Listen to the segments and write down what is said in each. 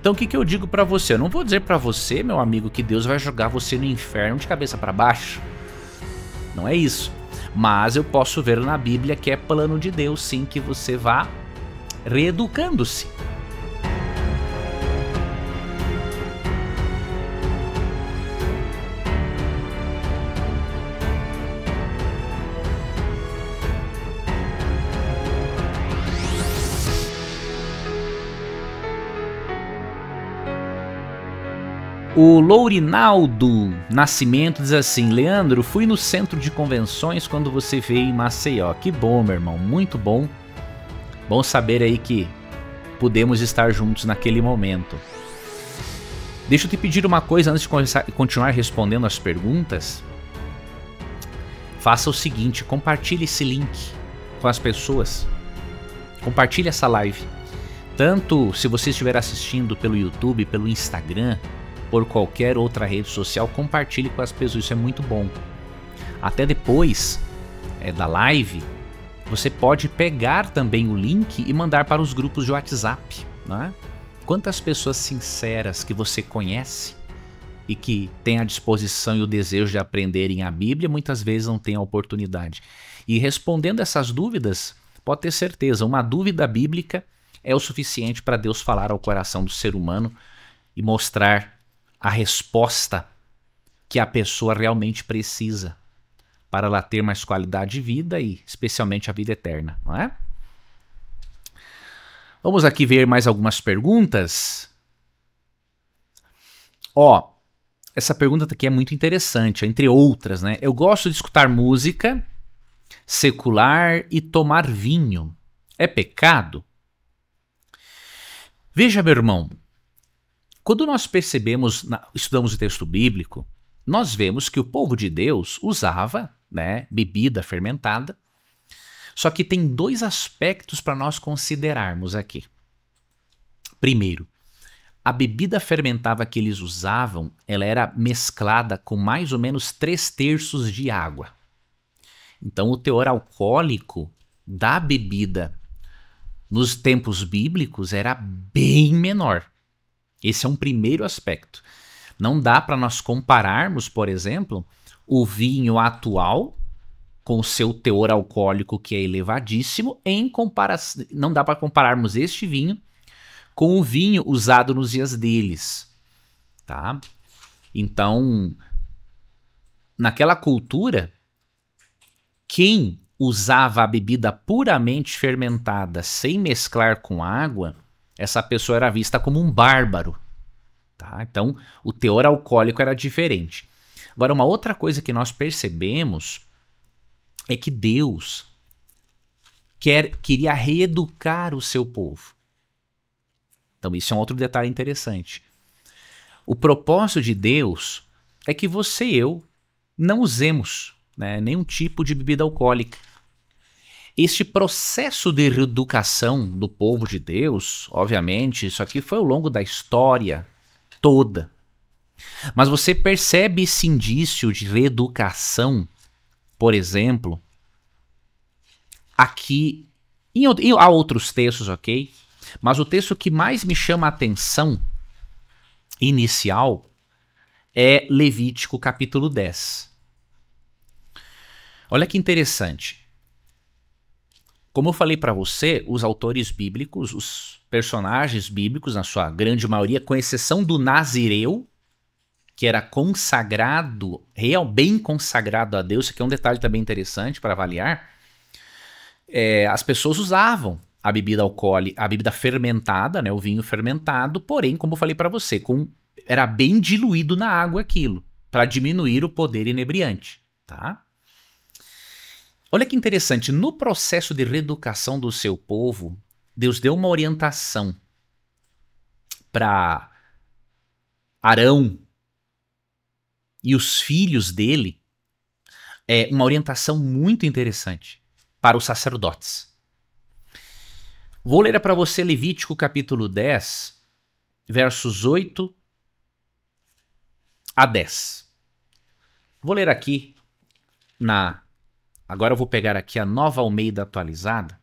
Então o que, que eu digo para você? Eu não vou dizer para você, meu amigo, que Deus vai jogar você no inferno de cabeça para baixo. Não é isso. Mas eu posso ver na Bíblia que é plano de Deus sim que você vá reeducando-se. O Lourinaldo Nascimento diz assim: Leandro, fui no centro de convenções quando você veio em Maceió. Que bom, meu irmão, muito bom. Bom saber aí que podemos estar juntos naquele momento. Deixa eu te pedir uma coisa antes de continuar respondendo as perguntas. Faça o seguinte: compartilhe esse link com as pessoas. Compartilhe essa live. Tanto se você estiver assistindo pelo YouTube, pelo Instagram, por qualquer outra rede social, compartilhe com as pessoas, isso é muito bom. Até depois é, da live, você pode pegar também o link e mandar para os grupos de WhatsApp. Né? Quantas pessoas sinceras que você conhece e que têm a disposição e o desejo de aprenderem a Bíblia muitas vezes não têm a oportunidade. E respondendo essas dúvidas, pode ter certeza, uma dúvida bíblica é o suficiente para Deus falar ao coração do ser humano e mostrar a resposta que a pessoa realmente precisa para ela ter mais qualidade de vida e especialmente a vida eterna, não é? Vamos aqui ver mais algumas perguntas. Ó, essa pergunta aqui é muito interessante, entre outras, né? Eu gosto de escutar música secular e tomar vinho. É pecado? Veja, meu irmão, quando nós percebemos, estudamos o texto bíblico, nós vemos que o povo de Deus usava né, bebida fermentada. Só que tem dois aspectos para nós considerarmos aqui. Primeiro, a bebida fermentada que eles usavam, ela era mesclada com mais ou menos três terços de água. Então, o teor alcoólico da bebida nos tempos bíblicos era bem menor. Esse é um primeiro aspecto. Não dá para nós compararmos, por exemplo, o vinho atual com o seu teor alcoólico que é elevadíssimo em comparação, não dá para compararmos este vinho com o vinho usado nos dias deles, tá? Então, naquela cultura, quem usava a bebida puramente fermentada sem mesclar com água essa pessoa era vista como um bárbaro. Tá? Então, o teor alcoólico era diferente. Agora, uma outra coisa que nós percebemos é que Deus quer, queria reeducar o seu povo. Então, isso é um outro detalhe interessante. O propósito de Deus é que você e eu não usemos né, nenhum tipo de bebida alcoólica. Este processo de reeducação do povo de Deus, obviamente, isso aqui foi ao longo da história toda. Mas você percebe esse indício de reeducação, por exemplo, aqui em, em, há outros textos, ok? Mas o texto que mais me chama a atenção inicial é Levítico capítulo 10. Olha que interessante. Como eu falei para você, os autores bíblicos, os personagens bíblicos, na sua grande maioria, com exceção do Nazireu, que era consagrado, real bem consagrado a Deus, que é um detalhe também interessante para avaliar. É, as pessoas usavam a bebida alcoólica, a bebida fermentada, né, o vinho fermentado, porém, como eu falei para você, com, era bem diluído na água aquilo, para diminuir o poder inebriante, tá? Olha que interessante, no processo de reeducação do seu povo, Deus deu uma orientação para Arão e os filhos dele, é uma orientação muito interessante para os sacerdotes. Vou ler para você Levítico capítulo 10, versos 8 a 10. Vou ler aqui na Agora eu vou pegar aqui a nova Almeida atualizada.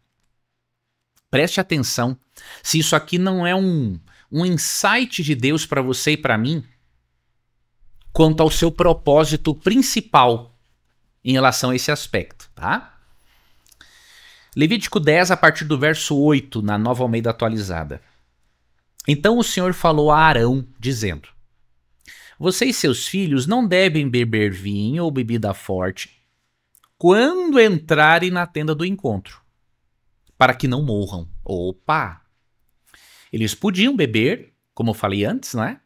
Preste atenção se isso aqui não é um, um insight de Deus para você e para mim quanto ao seu propósito principal em relação a esse aspecto, tá? Levítico 10, a partir do verso 8, na nova Almeida atualizada. Então o Senhor falou a Arão, dizendo: Você e seus filhos não devem beber vinho ou bebida forte quando entrarem na tenda do encontro, para que não morram. Opa! Eles podiam beber, como eu falei antes, né?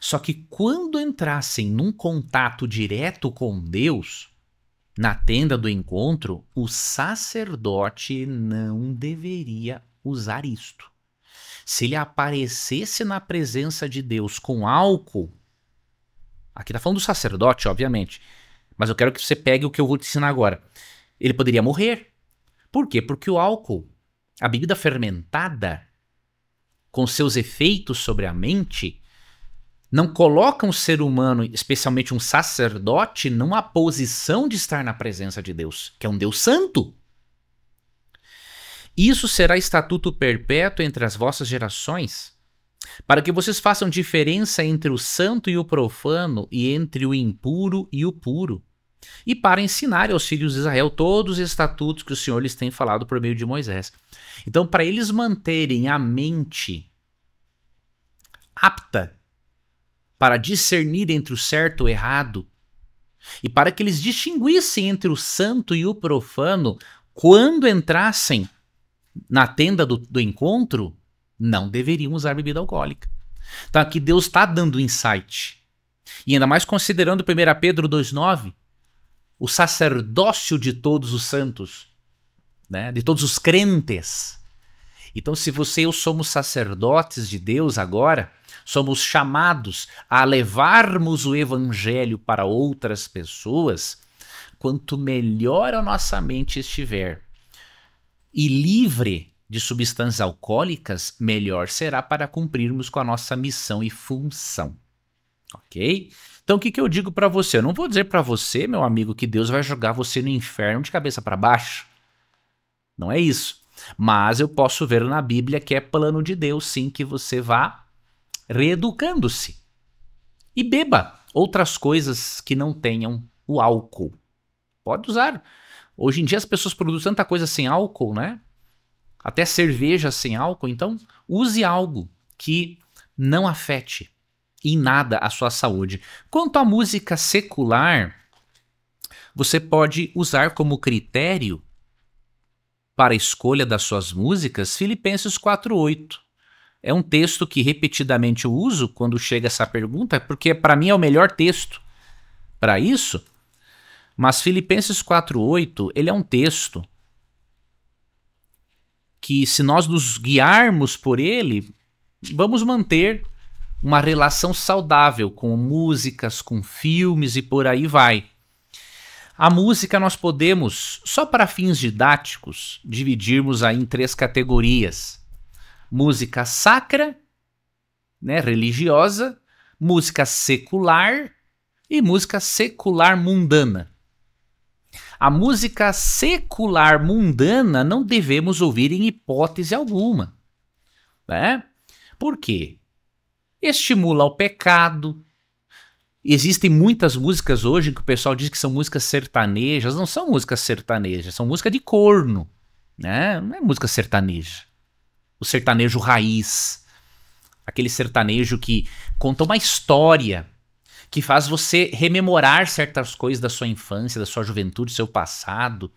Só que quando entrassem num contato direto com Deus, na tenda do encontro, o sacerdote não deveria usar isto. Se ele aparecesse na presença de Deus com álcool, aqui está falando do sacerdote, obviamente, mas eu quero que você pegue o que eu vou te ensinar agora. Ele poderia morrer. Por quê? Porque o álcool, a bebida fermentada, com seus efeitos sobre a mente, não coloca um ser humano, especialmente um sacerdote, numa posição de estar na presença de Deus, que é um Deus santo. Isso será estatuto perpétuo entre as vossas gerações, para que vocês façam diferença entre o santo e o profano, e entre o impuro e o puro, e para ensinar aos filhos de Israel todos os estatutos que o Senhor lhes tem falado por meio de Moisés. Então, para eles manterem a mente apta para discernir entre o certo e o errado, e para que eles distinguissem entre o santo e o profano quando entrassem na tenda do, do encontro, não deveriam usar bebida alcoólica. Então aqui Deus está dando insight. E ainda mais considerando 1 Pedro 2,9, o sacerdócio de todos os santos, né? de todos os crentes. Então, se você e eu somos sacerdotes de Deus agora, somos chamados a levarmos o evangelho para outras pessoas, quanto melhor a nossa mente estiver e livre de substâncias alcoólicas, melhor será para cumprirmos com a nossa missão e função. Ok? Então, o que, que eu digo para você? Eu não vou dizer para você, meu amigo, que Deus vai jogar você no inferno de cabeça para baixo. Não é isso. Mas eu posso ver na Bíblia que é plano de Deus, sim, que você vá reeducando-se. E beba outras coisas que não tenham o álcool. Pode usar. Hoje em dia as pessoas produzem tanta coisa sem álcool, né? Até cerveja sem álcool. Então, use algo que não afete em nada a sua saúde. Quanto à música secular, você pode usar como critério para a escolha das suas músicas Filipenses 4:8. É um texto que repetidamente eu uso quando chega essa pergunta, porque para mim é o melhor texto para isso. Mas Filipenses 4:8, ele é um texto que se nós nos guiarmos por ele, vamos manter uma relação saudável com músicas, com filmes e por aí vai. A música nós podemos, só para fins didáticos, dividirmos aí em três categorias: música sacra, né, religiosa, música secular e música secular mundana. A música secular mundana não devemos ouvir em hipótese alguma. Né? Por quê? estimula ao pecado. Existem muitas músicas hoje que o pessoal diz que são músicas sertanejas, não são músicas sertanejas, são música de corno, né? Não é música sertaneja. O sertanejo raiz, aquele sertanejo que conta uma história, que faz você rememorar certas coisas da sua infância, da sua juventude, do seu passado,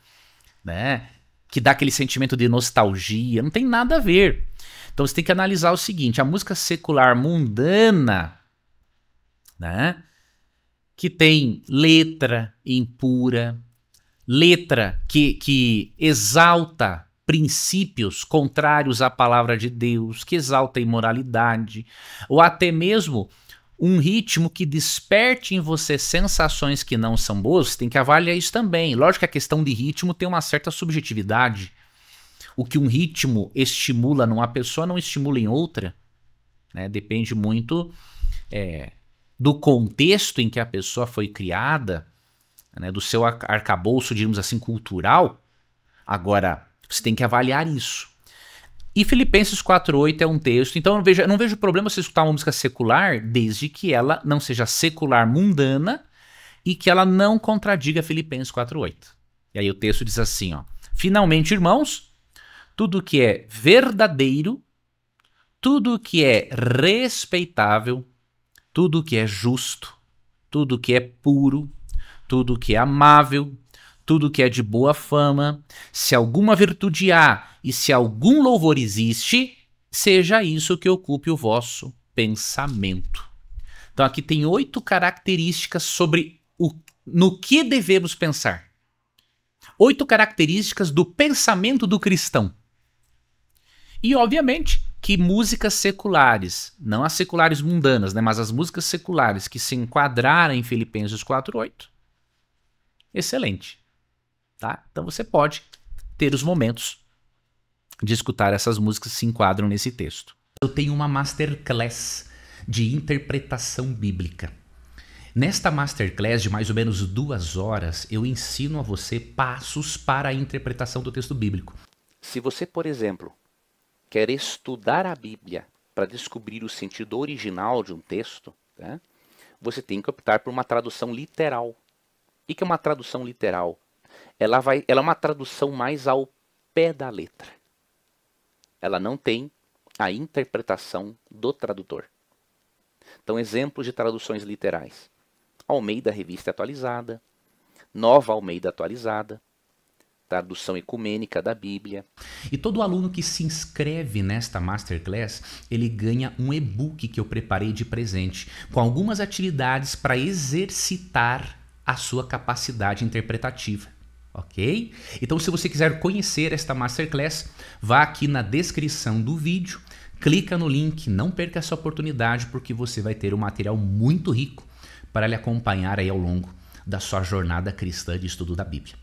né? Que dá aquele sentimento de nostalgia, não tem nada a ver. Então você tem que analisar o seguinte: a música secular mundana, né? Que tem letra impura, letra que, que exalta princípios contrários à palavra de Deus, que exalta a imoralidade, ou até mesmo um ritmo que desperte em você sensações que não são boas, você tem que avaliar isso também. Lógico que a questão de ritmo tem uma certa subjetividade o que um ritmo estimula numa pessoa não estimula em outra. Né? Depende muito é, do contexto em que a pessoa foi criada, né? do seu arcabouço, digamos assim, cultural. Agora, você tem que avaliar isso. E Filipenses 4.8 é um texto, então eu não vejo, eu não vejo problema você escutar uma música secular, desde que ela não seja secular mundana e que ela não contradiga Filipenses 4.8. E aí o texto diz assim, ó, Finalmente, irmãos, tudo que é verdadeiro, tudo que é respeitável, tudo que é justo, tudo que é puro, tudo que é amável, tudo que é de boa fama, se alguma virtude há e se algum louvor existe, seja isso que ocupe o vosso pensamento. Então aqui tem oito características sobre o, no que devemos pensar. Oito características do pensamento do cristão. E, obviamente, que músicas seculares, não as seculares mundanas, né, mas as músicas seculares que se enquadraram em Filipenses 4:8, excelente, tá? Então você pode ter os momentos de escutar essas músicas que se enquadram nesse texto. Eu tenho uma masterclass de interpretação bíblica. Nesta masterclass de mais ou menos duas horas, eu ensino a você passos para a interpretação do texto bíblico. Se você, por exemplo, quer estudar a Bíblia para descobrir o sentido original de um texto, né, você tem que optar por uma tradução literal. O que é uma tradução literal? Ela, vai, ela é uma tradução mais ao pé da letra. Ela não tem a interpretação do tradutor. Então, exemplos de traduções literais: Almeida Revista Atualizada, Nova Almeida Atualizada, tradução ecumênica da Bíblia. E todo aluno que se inscreve nesta masterclass, ele ganha um e-book que eu preparei de presente, com algumas atividades para exercitar a sua capacidade interpretativa. Ok? Então, se você quiser conhecer esta masterclass, vá aqui na descrição do vídeo, clica no link, não perca essa oportunidade, porque você vai ter um material muito rico para lhe acompanhar aí ao longo da sua jornada cristã de estudo da Bíblia.